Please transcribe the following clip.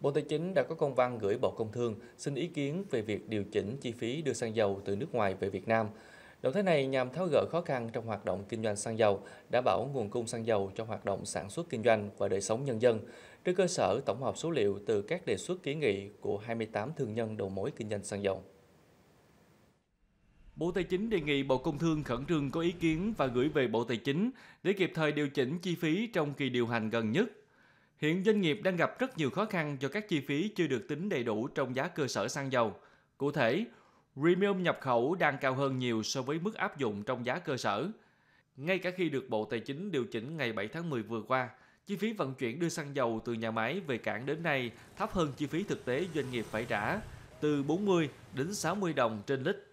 Bộ Tài chính đã có công văn gửi Bộ Công Thương xin ý kiến về việc điều chỉnh chi phí đưa xăng dầu từ nước ngoài về Việt Nam. Động thái này nhằm tháo gỡ khó khăn trong hoạt động kinh doanh xăng dầu, đảm bảo nguồn cung xăng dầu cho hoạt động sản xuất kinh doanh và đời sống nhân dân, trên cơ sở tổng hợp số liệu từ các đề xuất kiến nghị của 28 thương nhân đầu mối kinh doanh xăng dầu. Bộ Tài chính đề nghị Bộ Công Thương khẩn trương có ý kiến và gửi về Bộ Tài chính để kịp thời điều chỉnh chi phí trong kỳ điều hành gần nhất Hiện doanh nghiệp đang gặp rất nhiều khó khăn do các chi phí chưa được tính đầy đủ trong giá cơ sở xăng dầu. Cụ thể, premium nhập khẩu đang cao hơn nhiều so với mức áp dụng trong giá cơ sở. Ngay cả khi được Bộ Tài chính điều chỉnh ngày 7 tháng 10 vừa qua, chi phí vận chuyển đưa xăng dầu từ nhà máy về cảng đến nay thấp hơn chi phí thực tế doanh nghiệp phải trả, từ 40 đến 60 đồng trên lít